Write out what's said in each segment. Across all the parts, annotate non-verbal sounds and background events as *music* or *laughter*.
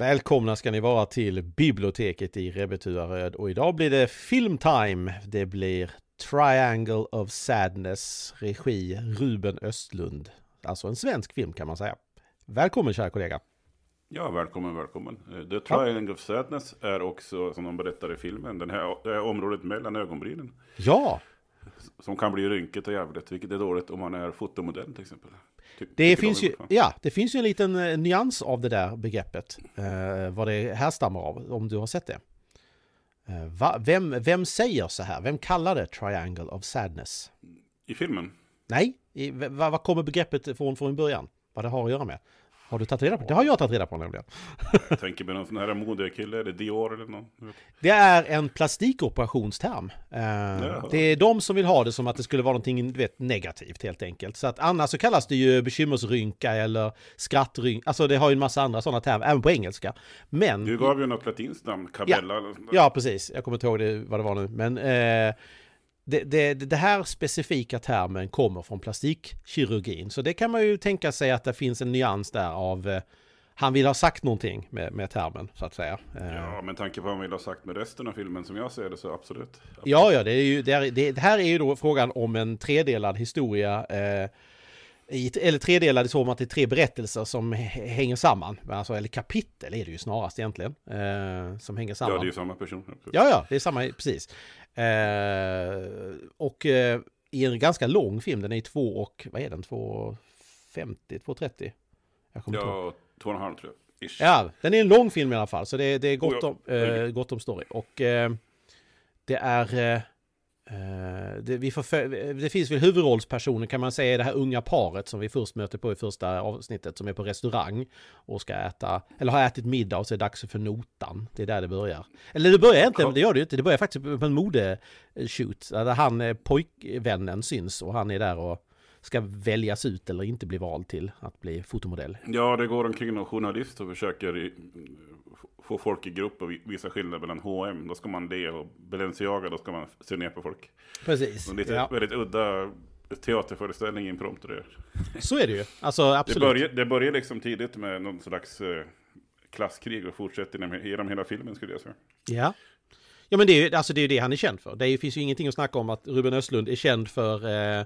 Välkomna ska ni vara till biblioteket i Rebbetuaröd och idag blir det filmtime. Det blir Triangle of Sadness, regi Ruben Östlund. Alltså en svensk film kan man säga. Välkommen kära kollega! Ja, välkommen, välkommen. Eh, The Triangle of Sadness är också, som de berättar i filmen, den här, det här området mellan ögonbrynen. Ja! Som kan bli rynket och jävligt, vilket är dåligt om man är fotomodell till exempel det finns ju, ja, det finns ju en liten eh, nyans av det där begreppet. Eh, vad det härstammar av, om du har sett det. Eh, va, vem, vem säger så här? Vem kallar det Triangle of Sadness? I filmen? Nej, i, va, vad kommer begreppet från från början? Vad det har att göra med? Har du tagit reda på det? Det har jag tagit reda på nämligen. Jag tänker på någon sån här modekille, det Dior eller någon. Det är en plastikoperationsterm. Eh, det är de som vill ha det som att det skulle vara någonting du vet, negativt helt enkelt. Så att annars så kallas det ju bekymmersrynka eller skrattrynka. Alltså det har ju en massa andra sådana termer, även på engelska. Men... Du gav ju något latinskt namn, Cabella. Ja, ja precis. Jag kommer inte ihåg det, vad det var nu. Men... Eh det, det, det, här specifika termen kommer från plastikkirurgin. Så det kan man ju tänka sig att det finns en nyans där av eh, han vill ha sagt någonting med, med termen så att säga. Eh. Ja, men tanke på vad han vill ha sagt med resten av filmen som jag ser det så absolut. absolut. Ja, ja, det, är ju, det, är, det, här är ju då frågan om en tredelad historia. Eh, i, eller tredelad i så mått att det är tre berättelser som hänger samman. Alltså, eller kapitel är det ju snarast egentligen. Eh, som hänger samman. Ja, det är ju samma person. Ja, ja, det är samma, precis. Eh, och eh, i en ganska lång film, den är två och, vad är den, 2.50, 2.30? ja, 25 och tror jag. Ish. Ja, den är en lång film i alla fall, så det, det är oh, gott, om, eh, gott om story. Och eh, det är... Eh, Eh, det, för, det, finns väl huvudrollspersoner kan man säga i det här unga paret som vi först möter på i första avsnittet som är på restaurang och ska äta, eller har ätit middag och så är det dags för notan. Det är där det börjar. Eller det börjar inte, ja. det gör det ju inte. Det börjar faktiskt på en modeshoot där han, eh, pojkvännen syns och han är där och ska väljas ut eller inte bli vald till att bli fotomodell. Ja, det går omkring någon journalist och försöker få folk i grupp och visa skillnad mellan H&M då ska man det och Balenciaga, då ska man se ner på folk. Precis. Så lite, ja. Väldigt udda teaterföreställning i impromptu det. Så är det ju, alltså absolut. Det börjar, det börjar liksom tidigt med någon slags eh, klasskrig och fortsätter genom, hela filmen skulle jag säga. Ja. Ja men det är ju alltså det, det han är känd för. Det finns ju ingenting att snacka om att Ruben Östlund är känd för eh,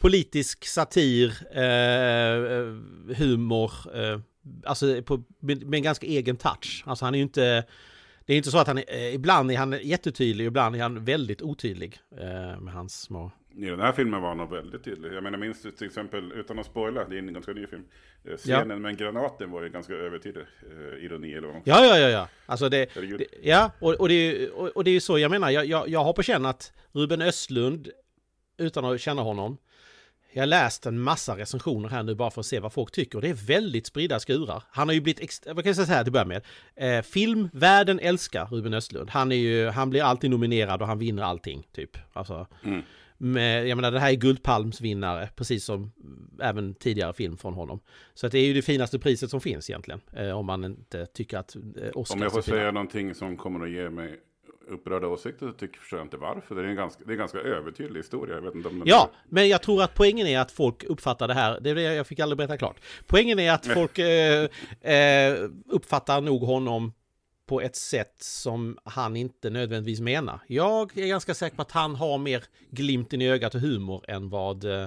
politisk satir, eh, eh humor, eh, alltså på, med en ganska egen touch. Alltså han är ju inte, det är inte så att han, är, eh, ibland är han jättetydlig, ibland är han väldigt otydlig eh, med hans små... I den här filmen var han nog väldigt tydlig. Jag menar, minns du till exempel, utan att spoila, det är en ganska ny film, eh, scenen ja. med granaten var ju ganska övertydlig, eh, ironi eller vad man Ja, ja, ja, ja. Alltså det, det ja, och, och, det är, och, och det är ju så jag menar, jag, jag, jag har på känn att Ruben Östlund, utan att känna honom, jag har läst en massa recensioner här nu bara för att se vad folk tycker. det är väldigt spridda skurar. Han har ju blivit, vad kan jag säga så här till att börja med? Eh, filmvärlden älskar Ruben Östlund. Han, är ju, han blir alltid nominerad och han vinner allting, typ. Alltså, mm. med, jag menar, det här är Guldpalmsvinnare, precis som även tidigare film från honom. Så att det är ju det finaste priset som finns egentligen, eh, om man inte tycker att eh, Oscar... Om jag får säga någonting som kommer att ge mig upprörda åsikter så tycker, förstår jag inte varför. Det är en ganska, det är en ganska övertydlig historia. Jag vet inte om ja, är... men jag tror att poängen är att folk uppfattar det här. Det är det jag fick aldrig berätta klart. Poängen är att folk eh, eh, uppfattar nog honom på ett sätt som han inte nödvändigtvis menar. Jag är ganska säker på att han har mer glimten i ögat och humor än vad eh,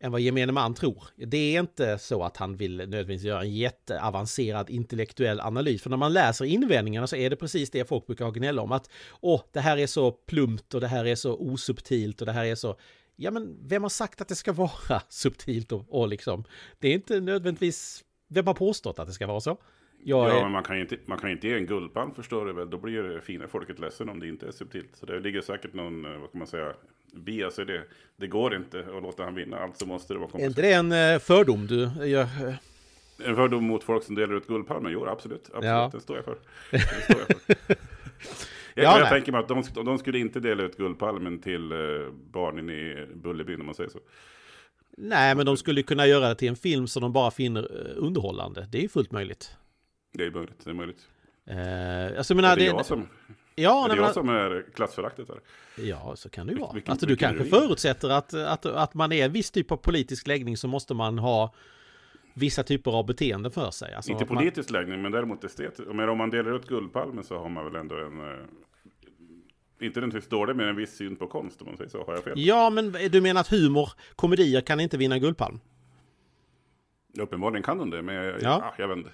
än vad gemene man tror. Det är inte så att han vill nödvändigtvis göra en jätteavancerad intellektuell analys, för när man läser invändningarna så är det precis det folk brukar gnälla om, att åh, det här är så plumpt och det här är så osubtilt och det här är så Ja men vem har sagt att det ska *laughs* vara subtilt och, och liksom? Det är inte nödvändigtvis vem har påstått att det ska vara så? Jag ja, är... men man kan, inte, man kan inte ge en guldpalm förstår du väl. Då blir det fina folket ledsen om det inte är subtilt. Så det ligger säkert någon, eh, vad kan man säga, bias i det. Det går inte att låta han vinna, alltså måste det vara kompensation. Är inte det en eh, fördom du? Jag... Eh, en fördom mot folk som delar ut guldpalmen? Jo, absolut. absolut. Ja. Den *laughs* står jag för. jag ja, jag tänker mig att de, de, skulle inte dela ut Guldpalmen till barnen i Bullerbyn om man säger så. Nej, men de skulle kunna göra det till en film som de bara finner underhållande. Det är fullt möjligt. Det är möjligt, det är möjligt. Eh, alltså, menar, är det, det jag som... Ja, är det nej, jag som är klassföraktet här? Ja, så kan det ju vara. Vilken, alltså du kanske ring. förutsätter att, att, att man är en viss typ av politisk läggning så måste man ha vissa typer av beteende för sig. Alltså, inte politisk man... läggning, men däremot estetisk. Men om man delar ut Guldpalmen så har man väl ändå en eh, inte den står det, men en viss syn på konst om man säger så. Har jag fel? Ja, men du menar att humor, komedier kan inte vinna Guldpalm? Uppenbarligen kan de det, men jag, ja. jag, ah, jag vet inte.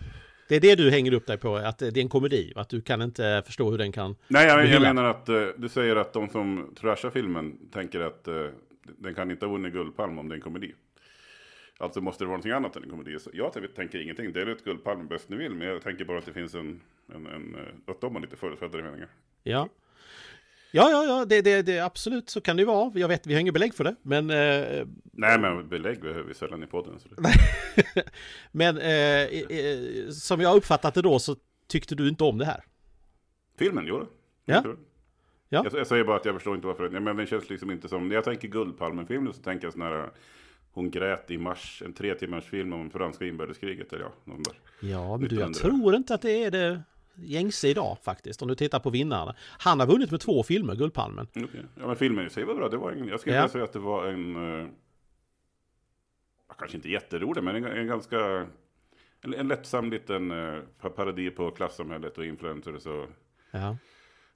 Det är det du hänger upp dig på, att det är en komedi, att du kan inte förstå hur den kan... Nej, jag, jag menar att eh, du säger att de som trashar filmen tänker att eh, den kan inte ha vunnit Guldpalm om det är en komedi. Alltså måste det vara någonting annat än en komedi. Så jag tänker ingenting, det är ut Guldpalm bäst ni vill, men jag tänker bara att det finns en, en, en eh, att de har lite förutfattade meningar. Ja. Ja, ja, ja, det, det, det, absolut så kan det ju vara. Jag vet, vi har inget belägg för det, men... Eh... Nej, men belägg behöver vi sällan i podden. *laughs* men eh, som jag uppfattat det då så tyckte du inte om det här. Filmen, jo Ja. ja. Jag, jag, säger bara att jag förstår inte varför. Jag den känns liksom inte som... När jag tänker Guldpalmen-filmen så tänker jag sån här... Hon grät i mars, en tre timmars film om franska inbördeskriget eller ja. Någon där. Ja, men du, jag tror inte att det är det gängse idag faktiskt, om du tittar på vinnarna. Han har vunnit med två filmer, Guldpalmen. Okay. Ja, men filmen i sig var bra. Det var en, jag skulle ja. säga att det var en... Eh, kanske inte jätterolig, men en, en ganska... En, en lättsam liten eh, parodi på klassamhället och influencers och... Ja.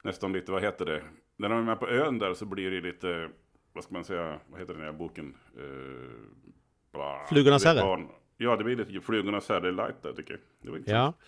Nästan lite, vad heter det? När de är med på ön där så blir det lite... Vad ska man säga? Vad heter den här boken? Eh, Flugornas herre? Ja, det blir lite Flugornas herre light där tycker jag. Det var intressant. Ja.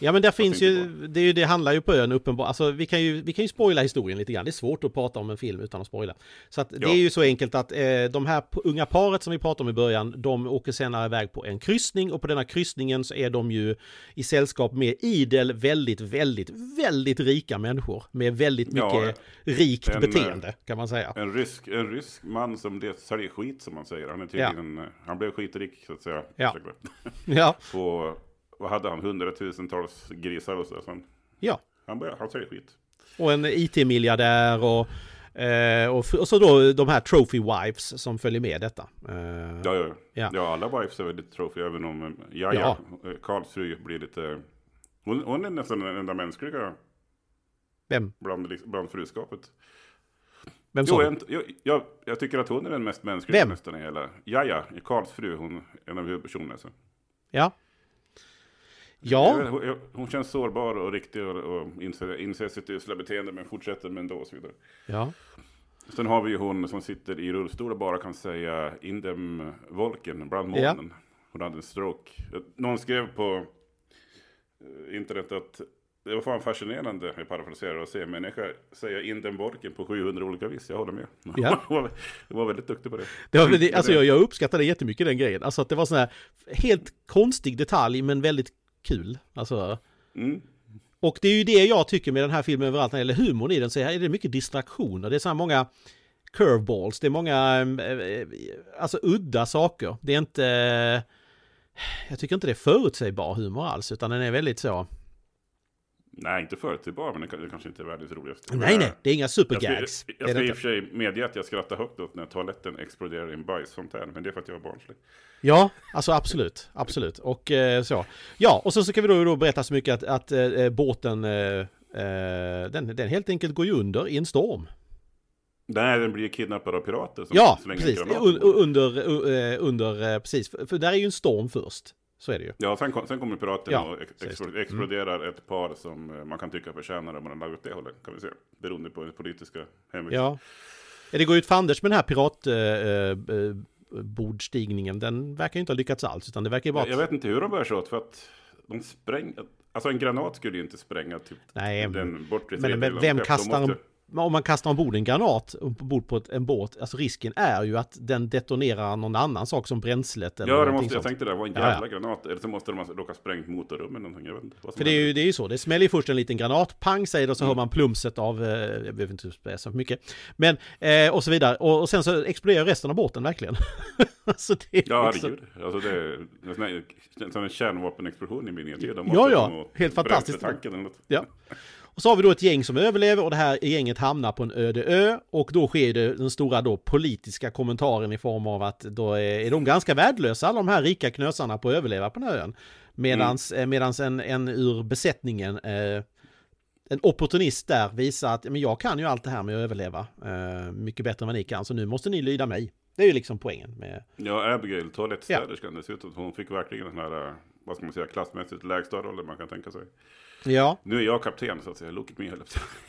Ja men där finns ju, det, det handlar ju på ön uppenbart, alltså vi kan, ju, vi kan ju spoila historien lite grann, det är svårt att prata om en film utan att spoila. Så att det är ju så enkelt att eh, de här unga paret som vi pratade om i början, de åker senare iväg på en kryssning och på denna kryssningen så är de ju i sällskap med idel, väldigt, väldigt, väldigt rika människor med väldigt mycket ja, rikt en, eh, beteende kan man säga. En rysk, en rysk man som det säljer skit som man säger, han är tydligen, ja. han blev skitrik så att säga. Ja. ja. *laughs* på, vad hade han, hundratusentals grisar och så sen? Ja. Han, började, han säger skit. Och en IT-miljardär och, eh, och, och, så då de här trophy wives som följer med detta. Eh, ja, ja. Ja. ja, alla wives är väl lite trophy, även om Jaja, eh, ja. Karls fru blir lite... Hon, hon är nästan den enda mänskliga Vem? Bland, liksom, bland fruskapet. Vem jo, jag, jag, jag, tycker att hon är den mest mänskliga Vem? Jaja, Karls fru, hon är en av huvudpersonerna. Så. Ja. Ja. Vet, hon känns sårbar och riktig och, och inser, inser sitt usla beteende men fortsätter med ändå och så vidare. Ja. Sen har vi ju hon som sitter i rullstol och bara kan säga indem volken, brandmånen. Ja. Hon hade en stroke. Någon skrev på eh, internet att det var fan fascinerande, jag parafraserar, att se en människa säga in den borken på 700 olika vis. Jag håller med. Ja. jag *laughs* var väldigt duktig på det. det, var, det alltså jag, jag uppskattade jättemycket den grejen. Alltså att det var sån här helt konstig detalj, men väldigt kul. Alltså, mm. Och det är ju det jag tycker med den här filmen överallt när det gäller humorn i den så är det mycket distraktioner. Det är så här många curveballs, det är många eh, alltså udda saker. Det är inte... Eh, jag tycker inte det är förutsägbar humor alls utan den är väldigt så Nej, inte förutsägbar, men det kanske inte är världens roligaste. Nej, nej, det är inga supergags. Jag ska, i och för sig medge att jag skrattar högt åt när toaletten exploderar i en bajsfontän, men det är för att jag är barnslig. Ja, alltså absolut, absolut. Och eh, så. Ja, och så, så kan vi då, då berätta så mycket att, att eh, eh båten, eh, eh, den, den helt enkelt går ju under i en storm. Nej, den blir kidnappad av pirater. Som ja, precis. Under, under, eh, under, precis. för där är ju en storm först. Så är det ju. Ja, sen, kom, sen kommer piraterna ja, och ex mm. exploderar mm. ett par som eh, man kan tycka förtjänar om man har det hållet, kan vi se. Beroende på den politiska hemvist. Ja. det går ut för Anders med den här piratbordstigningen. Eh, eh, den verkar ju inte ha lyckats alls, utan det verkar ju bara... Jag, jag vet inte hur de bär sig åt, för att de spränger... Alltså en granat skulle ju inte spränga typ Nej, den bortre men, men vem kastar en om man kastar ombord en granat ombord på ett, en båt, alltså risken är ju att den detonerar någon annan sak som bränslet. Eller ja, det måste, jag tänkte det, var en jävla ja, ja. granat. Eller så måste de ha råkat sprängt motorrummet. eller någonting. Jag vet inte, vad som För det är, ju, det är ju så, det smäller ju först en liten granat, pang säger det och så mm. hör man plumset av, eh, jag behöver inte säga så mycket, men eh, och så vidare. Och, och, sen så exploderar resten av båten verkligen. *laughs* alltså det är ja, herregud. Liksom- alltså det är som en kärnvapenexplosion i min idé. Ja, ja, helt fantastiskt. Ja. Och så har vi då ett gäng som överlever och det här gänget hamnar på en öde ö och då sker det den stora då politiska kommentaren i form av att då är de ganska värdelösa alla de här rika knösarna på att överleva på den här ön. Medans, mm. Eh, medans en, en ur besättningen, eh, en opportunist där visar att men jag kan ju allt det här med att överleva eh, mycket bättre än vad ni kan så nu måste ni lyda mig. Det är ju liksom poängen med... Ja, Abigail, toalettstäderskan ja. dessutom, hon fick verkligen den här vad ska man säga, klassmässigt lägsta rollen man kan tänka sig. Ja. Nu är jag kapten så att säga, look at me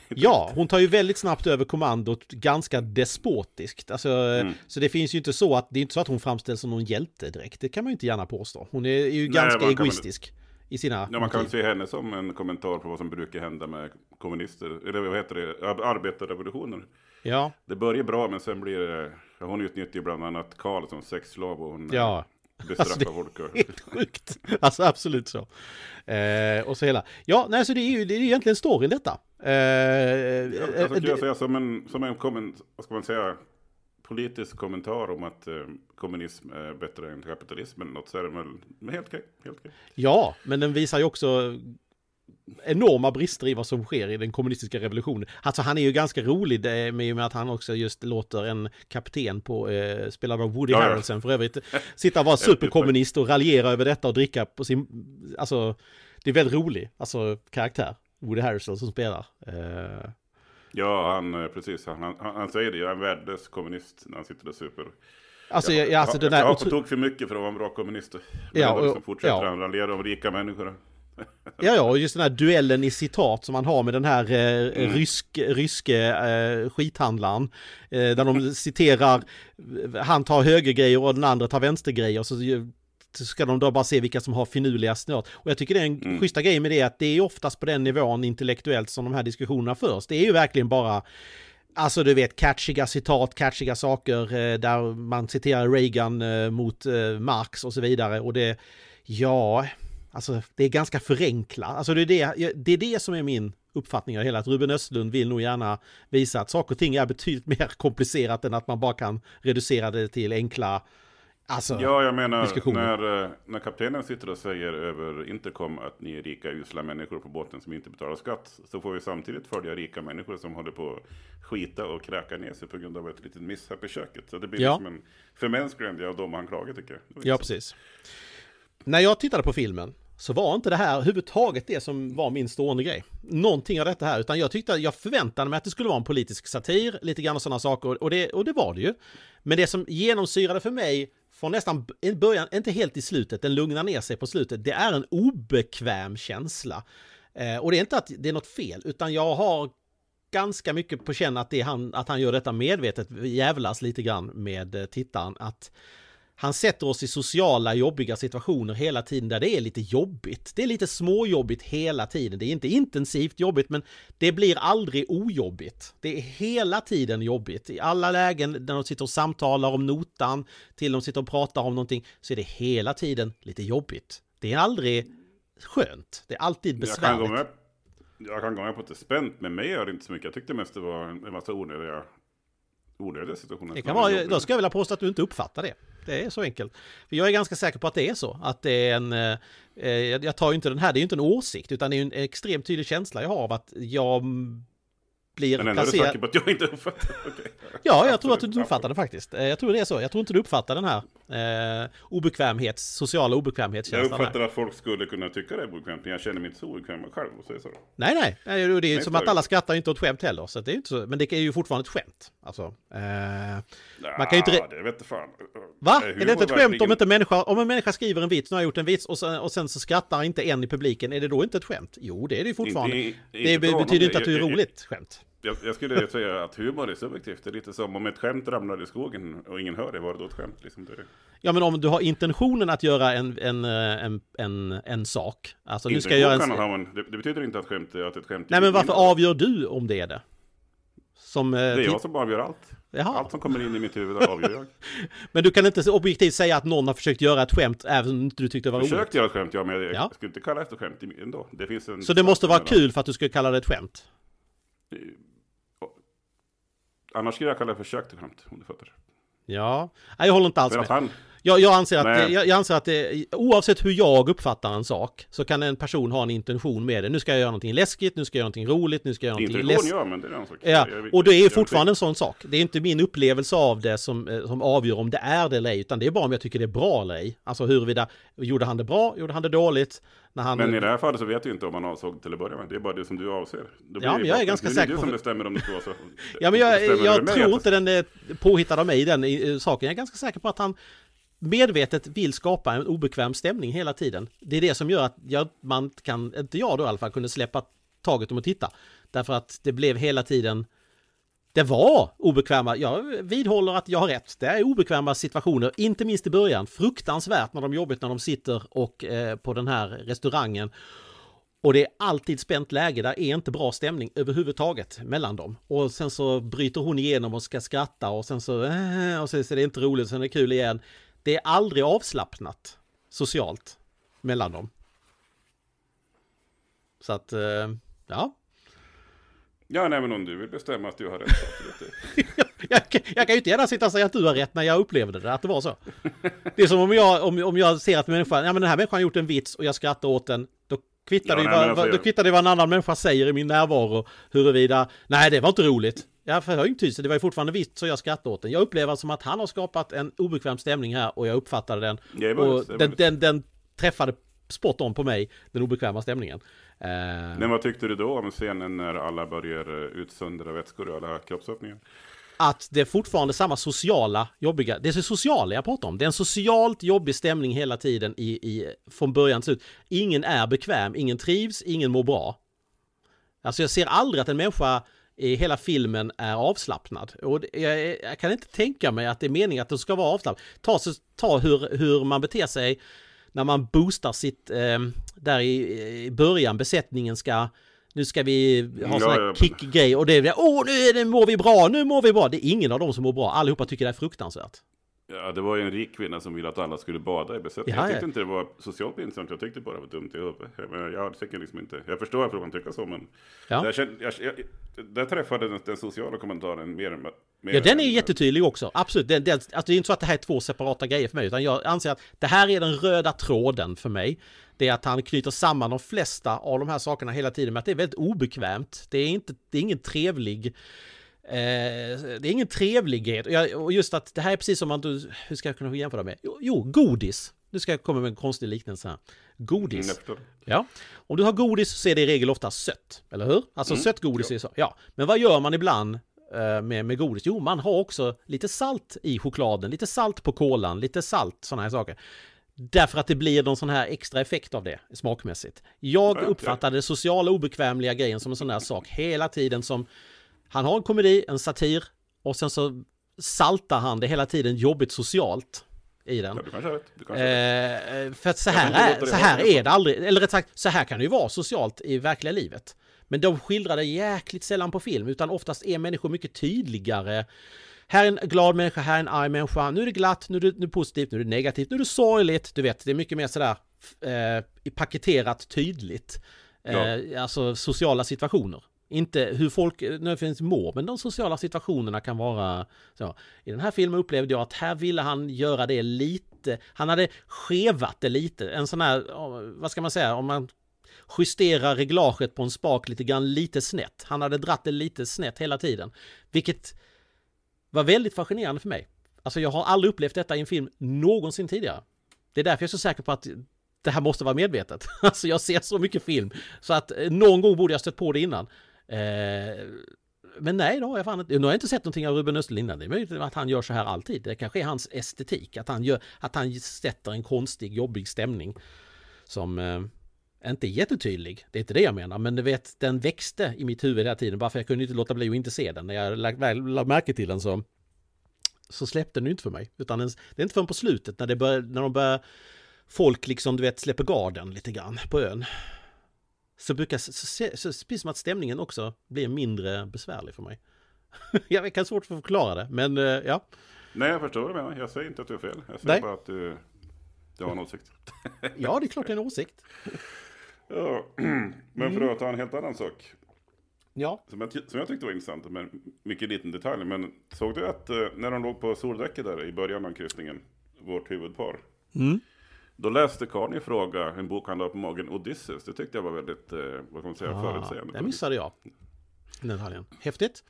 Ja, hon tar ju väldigt snabbt över kommandot, ganska despotiskt. Alltså, mm. Så det finns ju inte så att, det är inte så att hon framställs som någon hjälte direkt, det kan man ju inte gärna påstå. Hon är ju ganska egoistisk. Man... I sina ja, man motiv. kan se henne som en kommentar på vad som brukar hända med kommunister, eller vad heter det, arbetarrevolutioner. Ja. Det börjar bra men sen blir det, hon utnyttjar bland annat Karl som sexslav och hon ja Bestraffa alltså, vodka. Helt sjukt. Alltså absolut så. Eh, och så hela. Ja, nej, så det är ju det är egentligen storyn detta. Eh, ja, eh, alltså, eh, jag säga som en, som en komment, vad ska man säga, politisk kommentar om att eh, kommunism är bättre än kapitalism eller något så är det väl Helt okej. Ja, men den visar ju också enorma brister i vad som sker i den kommunistiska revolutionen. Alltså han är ju ganska rolig med, med att han också just låter en kapten på, eh, spelad av Woody ja, Harrelson för övrigt, *laughs* sitta och vara superkommunist och raljera över detta och dricka på sin, alltså det är väldigt rolig, alltså karaktär, Woody Harrelson som spelar. Eh. Ja, han, eh, precis, han, han, han säger det är en värdelös kommunist när han sitter och super. Alltså, jag, jag, alltså, jag, den där... jag har på tok för mycket för att vara en bra kommunist. Men ja, och, och, liksom fortsätter ja. han raljera om rika människor. Ja, ja, just den här duellen i citat som man har med den här eh, mm. rysk, ryske eh, skithandlaren. Eh, där de citerar, han tar högergrejer och den andra tar vänstergrejer. Så ska de då bara se vilka som har finurliga något. Och jag tycker det är en mm. schyssta grej med det att det är oftast på den nivån intellektuellt som de här diskussionerna förs. Det är ju verkligen bara Alltså du vet catchiga citat, catchiga saker eh, där man citerar Reagan eh, mot eh, Marx och så vidare och det, ja, Alltså det är ganska förenklat. Alltså det är det, det är det som är min uppfattning av hela, att Ruben Östlund vill nog gärna visa att saker och ting är betydligt *laughs* mer komplicerat än att man bara kan reducera det till enkla alltså, Ja, jag menar när, eh, när kaptenen sitter och säger över intercom att ni är rika usla människor på båten som inte betalar skatt, så får vi samtidigt följa rika människor som håller på att skita och kräka ner sig på grund av ett litet misshäpp i köket. Så det blir ja. liksom en förmänskligande av dem han klagar tycker jag. Ja, precis. Så när jag tittade på filmen så var inte det här överhuvudtaget det som var min stående grej. Någonting av detta här, utan jag tyckte, jag förväntade mig att det skulle vara en politisk satir, lite grann sådana saker, och det, och det var det ju. Men det som genomsyrade för mig från nästan början, inte helt i slutet, den lugnar ner sig på slutet, det är en obekväm känsla. Eh, och det är inte att det är något fel, utan jag har ganska mycket på känn att, det han, att han gör detta medvetet, jävlas lite grann med eh, tittaren, att han sätter oss i sociala jobbiga situationer hela tiden där det är lite jobbigt. Det är lite småjobbigt hela tiden. Det är inte intensivt jobbigt, men det blir aldrig ojobbigt. Det är hela tiden jobbigt. I alla lägen när de sitter och samtalar om notan, till de sitter och pratar om någonting, så är det hela tiden lite jobbigt. Det är aldrig skönt. Det är alltid besvärligt. Jag kan gå med, på att det är spänt, men mig gör det inte så mycket. Jag tyckte mest det var en massa onödiga onödiga situationer. Det kan vara, då skulle jag vilja påstå att du inte uppfattar det. Det är så enkelt. För jag är ganska säker på att det är så. Att det är en... Eh, eh jag tar ju inte den här, det är ju inte en åsikt, utan det är en extremt tydlig känsla jag har av att jag blir Men ändå placerad... är du säker på att jag inte uppfattar *laughs* okay. Ja, jag tror att du inte uppfattar det faktiskt. Eh, jag tror det är så. Jag tror inte du uppfattar den här eh, obekvämhets, sociala obekvämhetskänslan. Jag uppfattar att folk skulle kunna tycka det är obekvämt, men jag känner mig inte så obekväm själv och säger så. Nej, nej. Eh, det är ju som att alla skrattar inte åt skämt heller, så det är inte så. Men det är ju fortfarande ett skämt. Alltså, eh, man kan ju inte... Det vet inte fan. Va? Är det inte ett skämt om, inte människa, om en människa skriver en vits, nu har jag gjort en vits och sen, och sen så skrattar inte en i publiken, är det då inte ett skämt? Jo, det är det ju fortfarande. I, i, det betyder inte att det är roligt skämt. Jag, jag skulle säga att humor är subjektivt. Det är lite som om ett skämt ramlar i skogen och ingen hör det, var det då ett skämt? Liksom det. Ja, men om du har intentionen att göra en, en, eh, en, en, en sak. Alltså, nu ska jag göra en... det, det betyder inte att skämt att ett skämt Nej, men varför avgör du om det är det? Som, eh, det är jag som avgör allt. Jaha. Allt som kommer in i mitt huvud avgör jag. *laughs* men du kan inte objektivt säga att någon har försökt göra ett skämt även om du tyckte det var roligt? Försökt göra ett skämt, ja, men jag skulle inte kalla det ett skämt ändå. Det finns en Så det måste vara kul för att du skulle kalla det ett skämt? Eh, annars skulle jag kalla det försökt till skämt, om du fattar. Ja, Nej, jag håller inte alls för med. Att han, jag, jag, anser att, jag, jag, anser att det, oavsett hur jag uppfattar en sak så kan en person ha en intention med det. Nu ska jag göra någonting läskigt, nu ska jag göra någonting roligt, nu ska jag göra någonting läskigt. Ja, men det är en sak. Ja, och det är fortfarande en sån sak. Det är inte min upplevelse av det som, eh, som avgör om det är det eller ej, utan det är bara om jag tycker det är bra eller ej. Alltså huruvida, gjorde han det bra, gjorde han det dåligt? Han... Men i det här fallet så vet du inte om han avsåg till att börja med. Det är bara det som du avser. Det ja, men jag är ganska säker på... Det är du som bestämmer om det ska vara så. ja, men jag, jag, jag tror inte den är eh, påhittad av mig, den i, eh, saken. Jag är ganska säker på att han medvetet vill skapa en obekväm stämning hela tiden. Det är det som gör att jag, man kan, inte jag då i alla fall, kunde släppa taget om att titta. Därför att det blev hela tiden det var obekväma, jag vidhåller att jag har rätt, det är obekväma situationer, inte minst i början. Fruktansvärt när de jobbigt när de sitter och eh, på den här restaurangen. Och det är alltid spänt läge, där är inte bra stämning överhuvudtaget mellan dem. Och sen så bryter hon igenom och ska skratta och sen så, äh, och sen så är det inte roligt, sen är det kul igen. Det är aldrig avslappnat socialt mellan dem. Så att, eh, ja. Ja, nej men om du vill bestämma att du har rätt *laughs* jag, jag, kan ju inte gärna sitta och säga att du har rätt när jag upplevde det, att det var så. Det är som om jag, om, om jag ser att människan, ja men den här människan har gjort en vits och jag skrattar åt den, då kvittar, ja, det, ju vad, alltså, vad en annan människa säger i min närvaro huruvida, nej det var inte roligt, Ja, för så det var ju fortfarande vitt så jag skrattade åt den. Jag upplever som att han har skapat en obekväm stämning här och jag uppfattade den. Ja, och den, den, den, träffade spot on på mig, den obekväma stämningen. Eh, Men vad tyckte du då om scenen när alla börjar eh, utsöndra vätskor i alla kroppsöppningar? Att det är fortfarande samma sociala jobbiga, det är så sociala jag pratar om, det är en socialt jobbig stämning hela tiden i, i, från början till slut. Ingen är bekväm, ingen trivs, ingen mår bra. Alltså jag ser aldrig att en människa i hela filmen är avslappnad. Och jag, jag, kan inte tänka mig att det är meningen att den ska vara avslappnad. Ta, ta hur, hur man beter sig när man boostar sitt, eh, där i, i, början, besättningen ska nu ska vi ha sån här ja, kickgrej och det är åh nu mår vi bra, nu mår vi bra. Det är ingen av dem som mår bra, allihopa tycker det är fruktansvärt. Ja, det var ju en rik kvinna som ville att alla skulle bada i besättningen. Jaha, jag tyckte ja. inte det var socialt pinsamt, jag tyckte bara det var dumt i huvudet. Jag, jag tycker liksom inte, jag förstår varför man tycker så, men ja. där, jag, jag, där träffade den, den, sociala kommentaren mer än... Mer ja, den är jättetydlig också, absolut. Den, den, alltså, det är inte så att det här är två separata grejer för mig, utan jag anser att det här är den röda tråden för mig. Det är att han knyter samman de flesta av de här sakerna hela tiden med att det är väldigt obekvämt. Det är, inte, det är ingen trevlig Eh, det är ingen trevlighet. Och just att det här är precis som man... hur ska jag kunna jämföra med? Jo, jo godis. Nu ska jag komma med en konstig liknelse här. Godis. Mm, ja. Om du har godis så är det i regel ofta sött, eller hur? Alltså mm. sött godis jo. är så. Ja. Men vad gör man ibland eh, med, med godis? Jo, man har också lite salt i chokladen, lite salt på kolan, lite salt, sådana här saker. Därför att det blir någon sån här extra effekt av det smakmässigt. Jag uppfattar uppfattade sociala obekvämliga grejen som en sån här sak hela tiden som han har en komedi, en satir och sen så saltar han det hela tiden jobbigt socialt i den. Ja, eh, eh, för att så här, är, så här är det aldrig, eller rätt sagt, så här kan det ju vara socialt i verkliga livet. Men de skildrar det jäkligt sällan på film, utan oftast är människor mycket tydligare. Här är en glad människa, här är en arg människa, nu är det glatt, nu är det, nu är det positivt, nu är det negativt, nu är det sorgligt, du vet, det är mycket mer sådär eh, paketerat tydligt. Eh, ja. Alltså sociala situationer. Inte hur folk nödvändigtvis mår, men de sociala situationerna kan vara så. I den här filmen upplevde jag att här ville han göra det lite, han hade skevat det lite. En sån här, vad ska man säga, om man justerar reglaget på en spak lite grann lite snett. Han hade dratt det lite snett hela tiden, vilket var väldigt fascinerande för mig. Alltså jag har aldrig upplevt detta i en film någonsin tidigare. Det är därför jag är så säker på att det här måste vara medvetet. *laughs* Alltså jag ser så mycket film så att eh, någon gång borde jag stött på det innan. Eh, men nej, det har jag fan inte. Nu har jag inte sett någonting av Ruben Östlund Det är möjligt att han gör så här alltid. Det kanske är hans estetik, att han, gör, att han sätter en konstig, jobbig stämning som eh, inte är jättetydlig. Det är inte det jag menar, men du vet, den växte i mitt huvud hela tiden. Varför jag kunde inte låta bli att inte se den. När jag väl lade märke till den så, så släppte den ju inte för mig. Utan ens, det är inte förrän på slutet när, det bör, när de börjar folk liksom, du vet, släpper garden lite grann på ön så brukar, så, så, precis som att stämningen också blir mindre besvärlig för mig. *laughs* jag kan svårt att förklara det, men eh, ja. Nej, jag förstår vad du menar. Jag säger inte att du har fel. Jag säger Nej. bara att du, du har en åsikt. *laughs* ja, det är klart det är en åsikt. *laughs* ja, men för att ta en helt annan sak. Ja. Som jag, som jag tyckte var intressant, men mycket liten detalj. Men såg du att eh, när de låg på soldäcket där i början av kryssningen, vårt huvudpar. Mm. Då läste Karn fråga en bok han la på magen, Odysseus. Det tyckte jag var väldigt, eh, vad kan man säga, ah, förutseende. Det missade jag. Den helgen. Häftigt.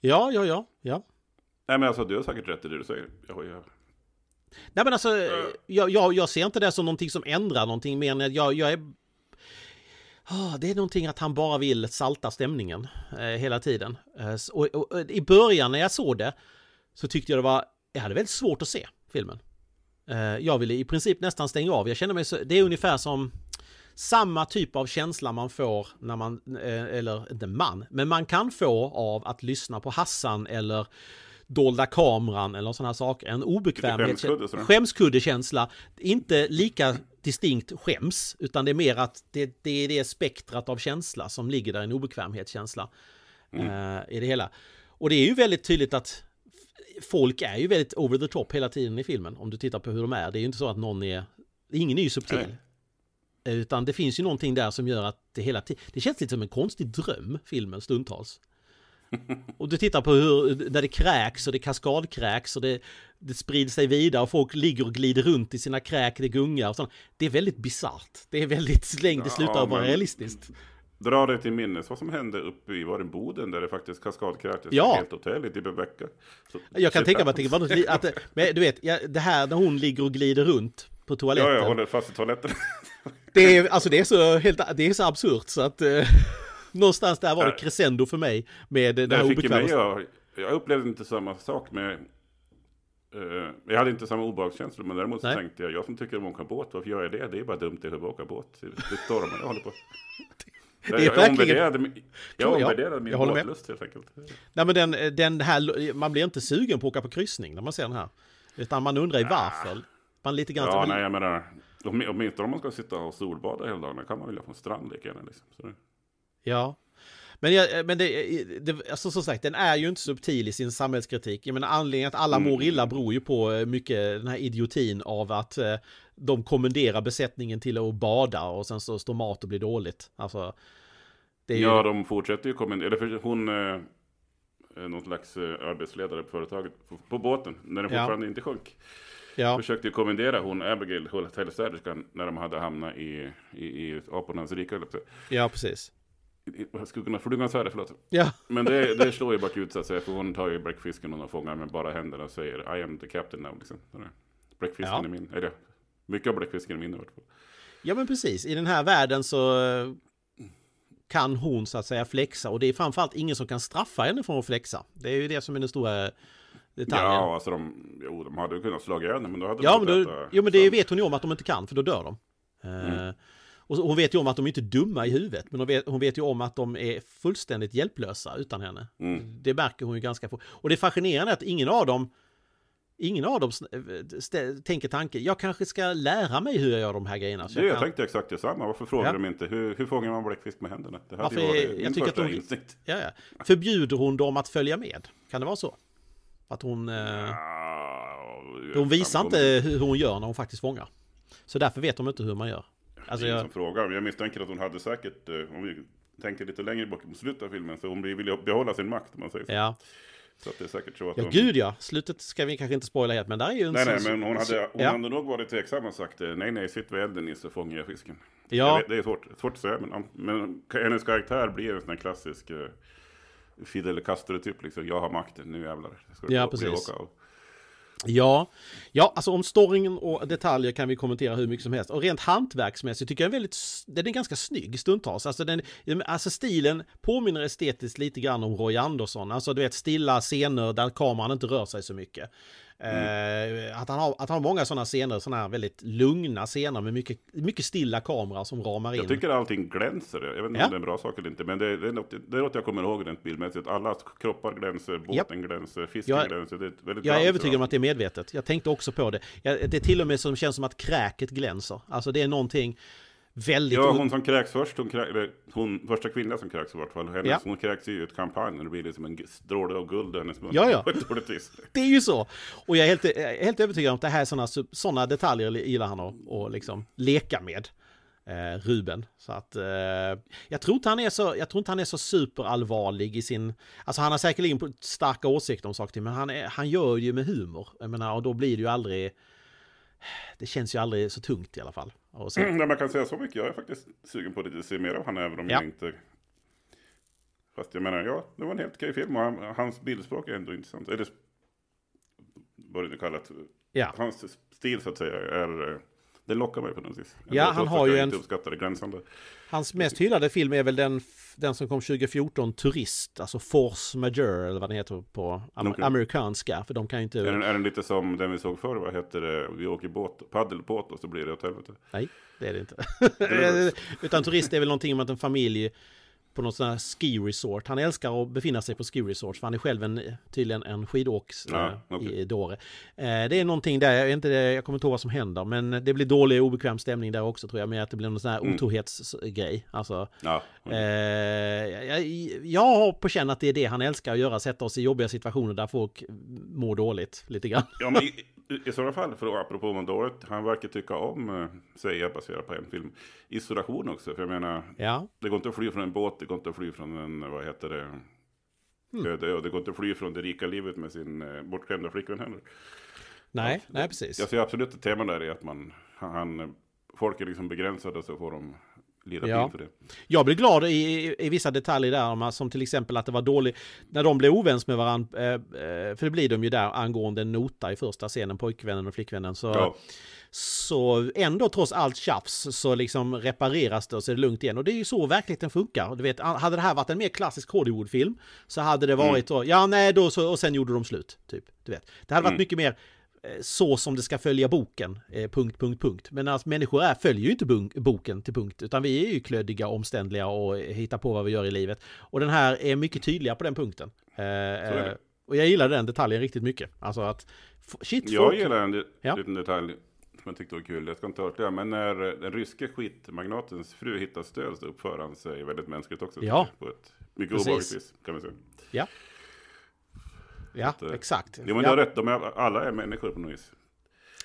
Ja, ja, ja, ja. Nej men alltså du har säkert rätt i det du säger. Jag, jag... Nej men alltså, eh. jag, jag, jag, ser inte det som någonting som ändrar någonting mer än att jag, jag är... Ah, det är någonting att han bara vill salta stämningen eh, hela tiden. Eh, och, och, och, i början när jag såg det så tyckte jag det var... Jag hade väldigt svårt att se filmen. Eh, jag ville i princip nästan stänga av. Jag känner mig så, det är ungefär som samma typ av känsla man får när man, eh, eller inte man, men man kan få av att lyssna på Hassan eller dolda kameran eller sådana saker. En obekvämhet, skämskuddekänsla. Inte lika distinkt skäms, utan det är mer att det, det är det spektrat av känsla som ligger där, en obekvämhetskänsla mm. uh, i det hela. Och det är ju väldigt tydligt att folk är ju väldigt over the top hela tiden i filmen. Om du tittar på hur de är. Det är ju inte så att någon är... Ingen är ju subtil. Nej. Utan det finns ju någonting där som gör att det hela tiden... Det känns lite som en konstig dröm, filmen, stundtals. *laughs* Och du tittar på hur, när det kräks och det kaskadkräks och det, det sprider sig vidare och folk ligger och glider runt i sina kräk, det gungar och sånt. Det är väldigt bisarrt. Det är väldigt, så det slutar ja, vara realistiskt. Dra dig till minnes vad som hände uppe i var det Boden där det faktiskt kaskadkräktes ja. helt hotell i typ en vecka. Så, jag kan typ tänka mig att det var något att, men du vet, jag, det här när hon ligger och glider runt på toaletten. Ja, jag håller fast i toaletten. *laughs* det är, alltså det är så, helt, det är så absurt så att eh, *laughs* någonstans där var det crescendo för mig med det, här obekväma. Jag, jag upplevde inte samma sak med eh, jag hade inte samma obehagskänslor, men däremot så tänkte jag, jag som tycker om att åka båt, varför gör jag det? Det är bara dumt det att åka båt. Det stormar jag håller på. *laughs* Jag, det är verkligen... omvärderade, jag omvärderade min båtlust helt enkelt. Nej, men den, den här, man blir inte sugen på att åka på kryssning när man ser den här. Utan man undrar ju varför. Man lite grann... Ja, nej, jag menar, åtminstone om man ska sitta och solbada hela dagen, kan man vilja på en strand lika gärna. Liksom. Så. Ja, men, jag, men det, det, alltså som sagt, den är ju inte subtil i sin samhällskritik. Jag menar anledningen att alla mår mm. illa beror ju på eh, mycket den här idiotin av att eh, de kommenderar besättningen till att bada och sen så står mat och blir dåligt. Alltså, ju... Ja, de fortsätter ju kommentera. Eller för hon, eh, någon slags eh, arbetsledare på företaget, på, båten, när den fortfarande ja. inte sjönk. Ja. Försökte ju kommendera hon Abigail, hotellstäderskan, när de hade hamnat i, i, i apornas rike, Ja, precis. Jag skulle kunna, flugans värde, förlåt. Ja. Men det, det slår ju bakut så att säga, för hon tar ju bläckfisken hon har fångat med bara händerna och säger I am the captain now, liksom. Bläckfisken ja. är min, eller mycket av bläckfisken är min i vart fall. Ja, men precis. I den här världen så eh, kan hon så att säga flexa och det är framförallt ingen som kan straffa henne från att flexa. Det är ju det som är den stora eh, detaljen. Ja, alltså de, jo, de hade kunnat slå ihjäl henne men då hade ja, de men då, eh, Jo, men det vet hon ju om att de inte kan för då dör de. Eh, mm. och hon vet ju om att de inte är dumma i huvudet, men hon vet, hon vet ju om att de är fullständigt hjälplösa utan henne. Mm. Det märker hon ju ganska fort. Och det är fascinerande att ingen av dem Ingen av dem eh, tänker tanken, jag kanske ska lära mig hur jag gör de här grejerna. Så jag, jag kan... tänkte exakt detsamma, varför frågar ja. de inte hur, hur fångar man bläckfisk med händerna? Det hade varför, ju varit min första hon... instinkt. Ja, ja. Förbjuder hon dem att följa med? Kan det vara så? Att hon... Eh, ja, hon visar inte hur hon gör när hon faktiskt fångar. Så därför vet de inte hur man gör. Alltså, det är alltså ingen jag... som frågar, men jag misstänker att hon hade säkert, eh, om vi tänker lite längre bort mot slutet av filmen, så hon vill behålla sin makt om man säger så. Ja. Så att det är säkert så att ja, de... gud ja. Slutet ska vi kanske inte spoila helt, men där är ju en... Nej, nej, men hon hade, hon ja. hade nog varit tveksam och sagt eh, nej, nej, sitt vid elden Nisse, fånga fisken. Ja. Vet, det är svårt, svårt att säga, men, men hennes karaktär blir en sån här klassisk uh, Fidel Castro-typ, liksom. Jag har makten, nu jävlar. Ska ja, precis. Och, Ja, ja alltså om storyn och detaljer kan vi kommentera hur mycket som helst. Och rent hantverksmässigt tycker jag väldigt, den är ganska snygg stundtals. Alltså, den, alltså stilen påminner estetiskt lite grann om Roy Andersson. Alltså du vet stilla scener där kameran inte rör sig så mycket. Mm. Eh, att, han har, att han har många sådana scener, sådana här väldigt lugna scener med mycket, mycket stilla kameror som ramar in. Jag tycker allting glänser. Jag vet inte ja. om det är en bra sak eller inte, men det, det, är något, det är något jag kommer ihåg rent bildmässigt. Alla kroppar glänser, båten yep. glänser, fisken jag, glänser. Det är väldigt jag är övertygad om att det är medvetet. Jag tänkte också på det. det är till och med som känns som att kräket glänser. Alltså det är någonting väldigt... Ja, hon som kräks först, hon, kräks, eller, hon första kvinnan som kräks i vart fall, hennes, ja. hon kräks i ett kampanj och det blir liksom en stråle av guld i hennes mun. Ja, ja. *laughs* det är ju så. Och jag är helt, helt övertygad om att det här är sådana såna detaljer gillar han att och liksom leka med. Eh, Ruben. Så att eh, jag, tror inte han är så, jag tror inte han är så superallvarlig i sin... Alltså han har säkerligen starka åsikter om saker men han, är, han gör ju med humor. Jag menar, och då blir det ju aldrig... Det känns ju aldrig så tungt i alla fall. Och sen... Mm, man kan säga så mycket. Jag är faktiskt sugen på att se mer av han även om ja. jag inte... Fast jag menar, ja, det var en helt okej film och hans bildspråk är ändå intressant. Eller vad det nu kallat. Ja. Hans stil så att säga är... Eh, det lockar mig på något vis. Ja, han har ju en... Hans mest hyllade film är väl den den som kom 2014, Turist, alltså Force Majeure eller vad den heter på amer okay. amerikanska. För de kan ju inte... Är den, är den lite som den vi såg förr, vad heter det? Vi åker båt, paddelbåt och så blir det åt helvete. Nej, det är det inte. *laughs* Utan Turist är väl någonting om att en familj på någon sån här ski resort. Han älskar att befinna sig på ski resort för han är själv en, tydligen en skidåks ja, eh, okay. i Dore. Eh, det är någonting där, jag, inte, jag kommer inte ihåg vad som händer, men det blir dålig och obekväm stämning där också tror jag, med att det blir någon sån här mm. otrohetsgrej. Alltså, ja, mm. eh, jag, jag har på känn att det är det han älskar att göra, sätta oss i jobbiga situationer där folk mår dåligt lite grann. Ja, men i sådana fall, för att apropå Mondåret, han verkar tycka om, eh, säga baserat på en film, isolation också. För jag menar, ja. det går inte att fly från en båt, det går inte att fly från en, vad heter det, mm. det, det går inte att fly från det rika livet med sin eh, bortskämda flickvän heller. Nej, att, nej precis. Jag ser absolut ett tema där i att man, han, folk är liksom begränsade så får de lira ja. för det. Jag blir glad i, i, i, vissa detaljer där, som till exempel att det var dåligt när de blev ovänns med varandra, eh, eh, för det blir de ju där angående nota i första scenen, pojkvännen och flickvännen. Så, ja. så ändå trots allt tjafs så liksom repareras det och så är det lugnt igen. Och det är ju så verkligheten funkar. Du vet, hade det här varit en mer klassisk Hollywood-film så hade det mm. varit mm. Och, ja nej då så, och sen gjorde de slut, typ. Du vet. Det hade varit mm. mycket mer Eh, så som det ska följa boken, eh, punkt, punkt, punkt. Men alltså, människor är, följer ju inte boken till punkt, utan vi är ju klöddiga, omständliga och hittar på vad vi gör i livet. Och den här är mycket tydligare på den punkten. Eh, och jag gillar den detaljen riktigt mycket. Alltså att, shit, Jag folk... gillar en liten detalj som jag tyckte var kul, jag ska inte hört det, men när den ryske skitmagnatens fru hittar stöd så uppför han sig väldigt mänskligt också. Ja. På ett mycket obehagligt vis, kan man säga. Ja. Ja, att, eh, exakt. Jo, men ja. du har rätt. De är, alla är människor på något vis.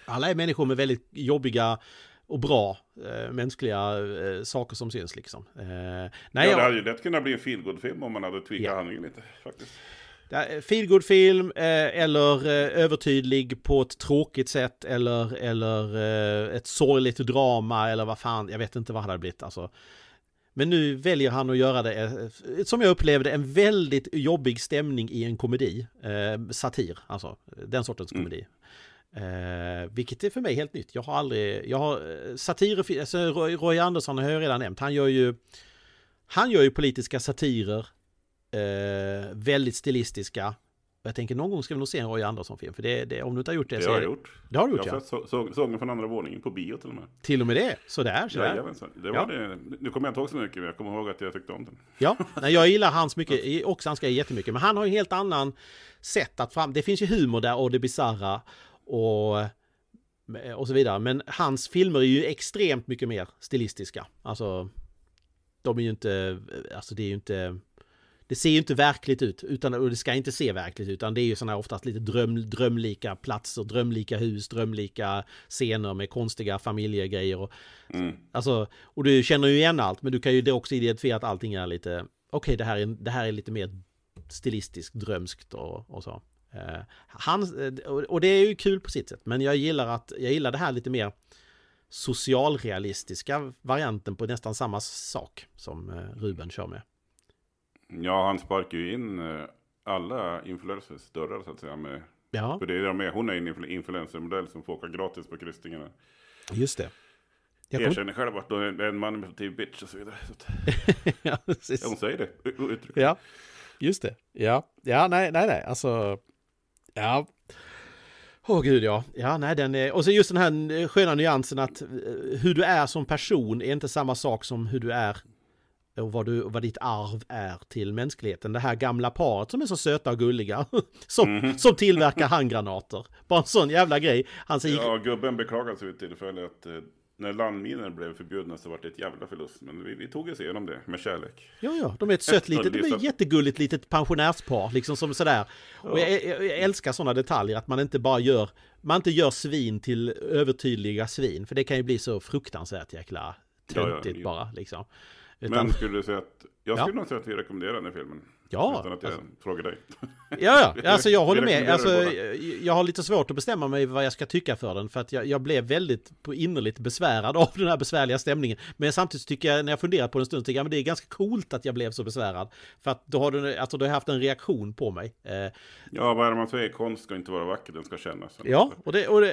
Alla är människor med väldigt jobbiga och bra eh, mänskliga eh, saker som syns liksom. Eh, nej, ja, det hade ju lätt kunnat bli en feelgood-film om man hade tweakat yeah. handlingen lite faktiskt. Eh, Feelgood film eh, eller övertydlig på ett tråkigt sätt eller, eller ett sorgligt drama eller vad fan, jag vet inte vad det hade blivit alltså. Men nu väljer han att göra det, eh, som jag upplevde, en väldigt jobbig stämning i en komedi. Eh, satir, alltså. Den sortens mm. komedi. Eh, vilket är för mig helt nytt. Jag har aldrig, jag har eh, satirer, alltså Roy, Roy Andersson har jag redan nämnt. Han gör ju, han gör ju politiska satirer. Eh, väldigt stilistiska, jag tänker någon gång ska vi nog se en Roy Andersson-film, för det, det, om du inte har gjort det, det så... Det har jag gjort. Det har du gjort, jag ja. Så, så, såg den från andra våningen på bio till och med. Till och med det? Sådär, sådär. Jajamensan. Det var ja. det. Nu kommer jag inte ihåg så mycket, men jag kommer ihåg att jag tyckte om den. Ja, Nej, jag gillar hans mycket, *laughs* också hans grejer jättemycket, men han har ju en helt annan sätt att fram... Det finns ju humor där och det bisarra och, och så vidare, men hans filmer är ju extremt mycket mer stilistiska. Alltså, de är ju inte... Alltså det är ju inte det ser ju inte verkligt ut, utan, och det ska inte se verkligt ut, utan det är ju sådana här oftast lite dröm, drömlika platser, drömlika hus, drömlika scener med konstiga familjegrejer. Och, mm. alltså, och du känner ju igen allt, men du kan ju också identifiera att allting är lite, okej okay, det, här är, det här är lite mer stilistiskt drömskt och, och så. Uh, eh, han, eh, och det är ju kul på sitt sätt, men jag gillar, att, jag gillar det här lite mer socialrealistiska varianten på nästan samma sak som eh, Ruben kör med. Ja, han sparkar ju in eh, alla influencers dörrar så att säga. Med, ja. För det är de är. Hon är en influencermodell som får åka gratis på kryssningarna. Just det. Jag erkänner själv att hon är en manipulativ bitch och så vidare. Så *laughs* ja, Hon säger det. Uttryck. Ja, just det. Ja, ja nej, nej, nej. Alltså, ja. Åh oh, gud ja. Ja, nej den är... Och så just den här sköna nyansen att eh, hur du är som person är inte samma sak som hur du är och vad, du, vad ditt arv är till mänskligheten. Det här gamla paret som är så söta och gulliga, *laughs* som, mm. som tillverkar handgranater. Bara en sån jävla grej. Han säger... Ja, gubben beklagade sig vid tillfället att eh, när landminor blev förbjudna så var det ett jävla förlust. Men vi, vi tog oss igenom det med kärlek. Ja, ja, de är ett sött litet, de är ett jättegulligt litet pensionärspar, liksom som sådär. Ja. Och jag, jag, jag älskar sådana detaljer, att man inte bara gör, man inte gör svin till övertydliga svin, för det kan ju bli så fruktansvärt jäkla töntigt ja, ja. bara. Liksom. Utan... Men skulle du säga att, jag skulle ja. nog säga att vi rekommenderar den här filmen. Ja. Utan att jag alltså... frågar dig. Ja, ja, *laughs* alltså jag håller med. Alltså, jag har lite svårt att bestämma mig vad jag ska tycka för den. För att jag, jag blev väldigt på innerligt besvärad av den här besvärliga stämningen. Men samtidigt tycker jag, när jag funderar på den en stund, tycker jag att det är ganska coolt att jag blev så besvärad. För att då har du, alltså, då har haft en reaktion på mig. Eh, ja, vad är det man säger? Konst ska inte vara vacker, den ska kännas. Ja, och, det, och det,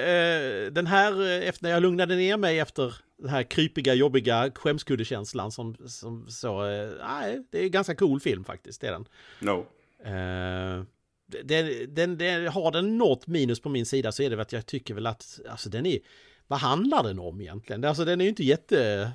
eh, den här, eh, efter, när jag lugnade ner mig efter den här krypiga, jobbiga skämskuddekänslan som, som så... Eh, nej, det är en ganska cool film faktiskt, det är den. No. Eh, den, den, den, har den något minus på min sida så är det att jag tycker väl att, alltså den är... Vad handlar den om egentligen? Alltså den är ju inte jätte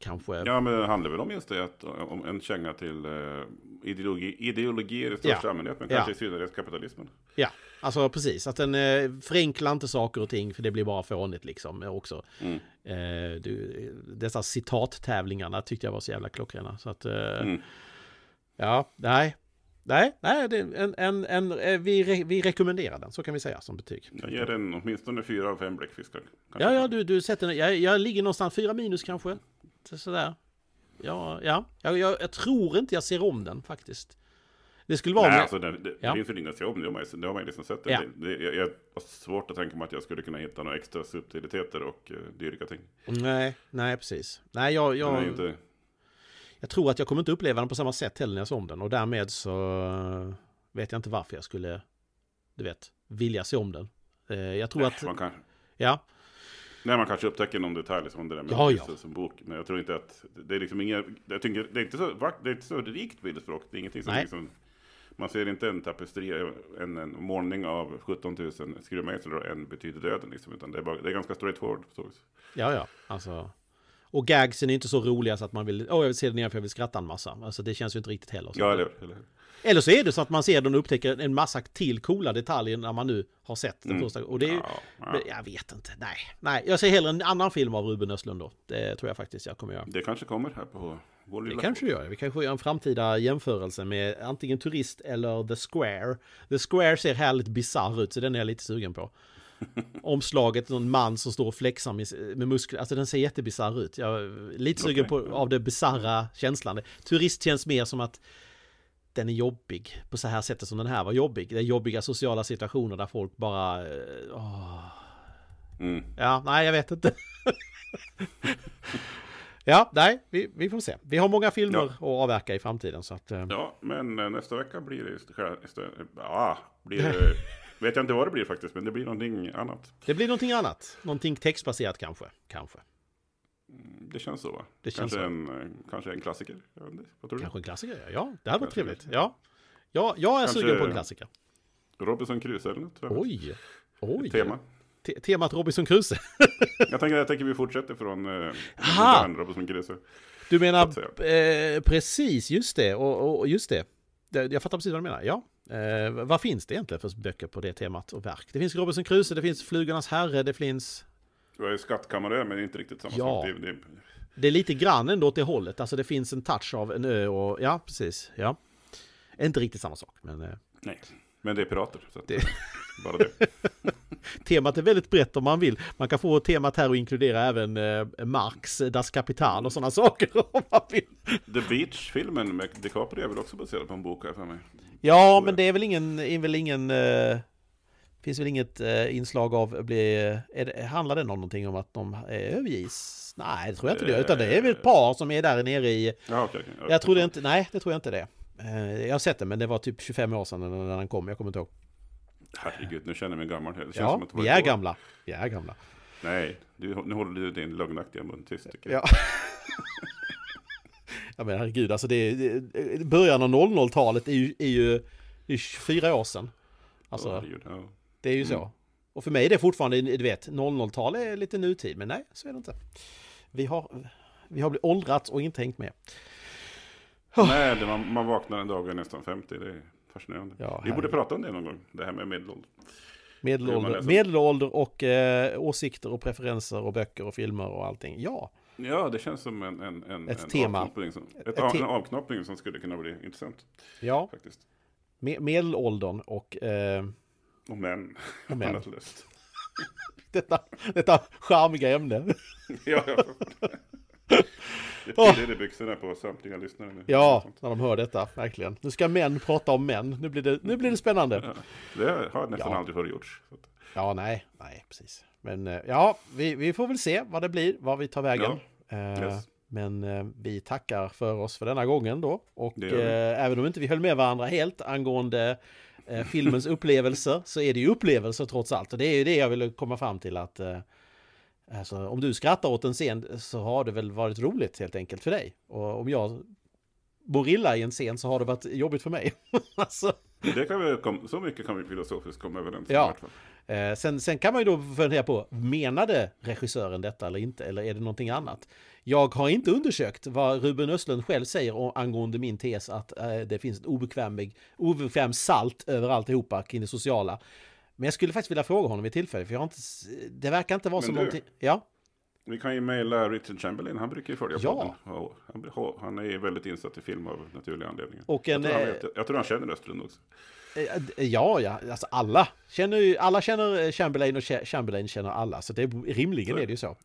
Kanske. Ja, men det handlar väl om just det, att, om en känga till eh, ideologi, ideologier i största ja. allmänhet, men kanske i synnerhet kapitalismen. Ja, alltså precis, att den eh, förenklar inte saker och ting, för det blir bara fånigt liksom eh, också. Mm. Eh, du, dessa citattävlingarna tyckte jag var så jävla klockrena, så att... Eh, mm. Ja, nej. Nej, nej det, en, en, en, eh, vi, re, vi rekommenderar den, så kan vi säga som betyg. Jag ger den åtminstone fyra av fem bläckfiskar. Ja, ja, du, du sätter den, jag, jag ligger någonstans fyra minus kanske sådär. Ja, ja. Jag, jag, jag, tror inte jag ser om den faktiskt. Det skulle vara... Nej, med... alltså det, det, ja. det finns väl att se om det. Har det har man ju liksom sett. Ja. Det, det, jag har svårt att tänka mig att jag skulle kunna hitta några extra subtiliteter och uh, eh, dylika ting. Nej, nej precis. Nej, jag... jag... Inte... Jag tror att jag kommer inte uppleva den på samma sätt heller när jag ser om den och därmed så eh, vet jag inte varför jag skulle, du vet, vilja se om den. Eh, jag tror nej, att... Man kan... Ja lär man kanske upptäcker någon detalj som det där med ja, ja. som bok. Men jag tror inte att det är liksom inga, jag tycker, det är inte så, det är inte så rikt bildspråk. Det är ingenting som Nej. liksom, man ser inte en tapestri, en, en målning av 17 000 skruvmejsel och en betyder döden liksom, utan det är, bara, det är ganska straightforward. Ja, ja, alltså. Och gagsen är inte så roliga så att man vill, åh oh, jag vill se den igen för jag vill skratta en massa. Alltså det känns ju inte riktigt heller. Så. Ja, eller, eller. eller så är det så att man ser den och upptäcker en massa till coola detaljer när man nu har sett den mm. första Och det är ju, ja, ja. jag vet inte, nej. Nej, jag ser hellre en annan film av Ruben Östlund då. Det tror jag faktiskt jag kommer göra. Det kanske kommer här på vår lilla... Det kanske det gör. Vi kanske gör en framtida jämförelse med antingen Turist eller The Square. The Square ser härligt bisarr ut så den är jag lite sugen på omslaget, någon man som står och flexar med, med muskler. Alltså den ser jättebisarr ut. Jag är lite sugen okay. på, av den bisarra känslan. Turist känns mer som att den är jobbig på så här sättet som den här var jobbig. Det är jobbiga sociala situationer där folk bara... Eh, åh. Mm. Ja, nej jag vet inte. *laughs* ja, nej, vi, vi, får se. Vi har många filmer ja. att avverka i framtiden så att... Eh. Ja, men eh, nästa vecka blir det just... Ah, blir *laughs* det... Vet jag inte vad det blir faktiskt, men det blir någonting annat. Det blir någonting annat. Någonting textbaserat kanske. kanske. Mm, det känns så va? Det kanske, känns en, så. Eh, kanske en klassiker? Vad tror du? Kanske en klassiker, ja. Det hade varit trevligt. Ja. ja, jag är kanske sugen på en klassiker. Robinson Crusoe eller något? Oj! Oj! Tema. temat Robinson Crusoe. *laughs* jag, tänker, jag tänker vi fortsätter från eh, modern Robinson Crusoe. Du menar, eh, precis, just det, och, och, just det. Jag fattar precis vad du menar, ja. Eh, vad finns det egentligen för böcker på det temat och verk? Det finns Robinson Crusoe, det finns Flugornas Herre, det finns... Det var ju Skattkammare, men det är inte riktigt samma ja. sak. Det, det... det är lite grann ändå åt det hållet, alltså det finns en touch av en ö och... Ja, precis. Ja. Inte riktigt samma sak, men... Eh... Nej. Men det är pirater. Så det... *laughs* Bara det. *laughs* temat är väldigt brett om man vill. Man kan få temat här och inkludera även eh, Marx, eh, Das Kapital och sådana *laughs* saker om man vill. The Beach-filmen med DiCaprio är väl också baserad på en bok här för mig? Ja, men det är väl ingen... Är väl ingen eh, finns väl inget eh, inslag av... Eh, bli, eh, det, handlar den om någonting om att de överges? Nej, det tror jag inte det Utan det är väl ett par som är där nere i... Ja, okay, okay. Jag tror det inte... Nej, det tror jag inte det. Eh, jag har sett den, men det var typ 25 år sedan när den kom, jag kommer inte ihåg. Herregud, nu känner jag mig gammal. Det känns ja, som att vi är gamla. Vi är gamla. Nej, du, nu håller du din lögnaktiga mun tyst. Tycker jag. Ja. *laughs* ja, men herregud, alltså det, det början av 00-talet är ju, är ju det är 24 år sedan. Alltså, oh, herregud, ja. det är ju mm. så. Och för mig är det fortfarande, du vet, 00-tal är lite nutid, men nej, så är det inte. Vi har, vi har blivit åldrats och inte hängt med. Nej, det, man, man vaknar en dag och är nästan 50. Det är fascinerande. Ja, Vi borde prata om det någon gång, det här med medelålder. Medelålder, medelålder och eh, åsikter och preferenser och böcker och filmer och allting. Ja. Ja, det känns som en, en, en, ett en tema. avknoppning, som, ett, ett te avknoppning som skulle kunna bli intressant. Ja, faktiskt. Me medelåldern och... Eh, och män. Och män. *laughs* *laughs* detta, detta charmiga ämne. *laughs* ja, ja. Det pirrar i byxorna på samtliga lyssnare nu. Ja, när de hör detta, verkligen. Nu ska män prata om män. Nu blir det, nu blir det spännande. Ja, det har nästan ja. aldrig förr gjorts. Ja, nej, nej, precis. Men eh, ja, vi, vi får väl se vad det blir, vad vi tar vägen. Ja. Eh, yes. Men eh, vi tackar för oss för denna gången då. Och eh, även om inte vi höll med varandra helt angående eh, filmens *laughs* upplevelser så är det ju upplevelser trots allt. Och det är ju det jag ville komma fram till att eh, Alltså, om du skrattar åt en scen så har det väl varit roligt helt enkelt för dig. Och om jag bor illa i en scen så har det varit jobbigt för mig. *laughs* alltså. det kan vi, så mycket kan vi filosofiskt komma överens om. Ja. Eh, sen, sen kan man ju då fundera på, menade regissören detta eller inte? Eller är det någonting annat? Jag har inte undersökt vad Ruben Östlund själv säger angående min tes att eh, det finns ett obekvämt obekväm salt över alltihopa kring det sociala. Men jag skulle faktiskt vilja fråga honom i tillfälle, för jag har inte... Det verkar inte vara Men så du, någonting... Ja? Vi kan ju mejla Richard Chamberlain, han brukar ju följa ja. podden. Han är väldigt insatt i film av naturliga anledningar. Och en, jag, tror han, eh, jag tror han känner Östlund också. Eh, ja, ja, alltså alla känner, alla känner eh, Chamberlain och Chamberlain känner alla, så det är, rimligen så. är det ju så.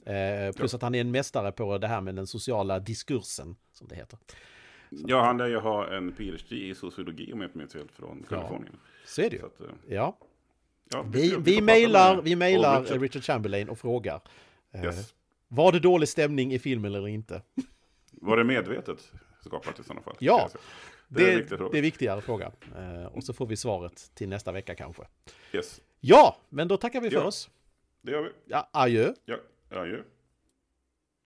plus ja. att han är en mästare på det här med den sociala diskursen, som det heter. Så. Ja, han lär ju ha en PhD i sociologi om jag inte minns helt från Kalifornien. så är det ju. Så att, ja. Ja, vi, vi, vi, mailar, Richard. Richard. Chamberlain och frågar. Eh, yes. Var det dålig stämning i filmen eller inte? Var det medvetet skapat i sådana fall? Ja, det, det, är, det, är viktigare fråga. Eh, och så får vi svaret till nästa vecka kanske. Yes. Ja, men då tackar vi för ja. oss. Det gör vi. Ja, adjö. Ja, adjö.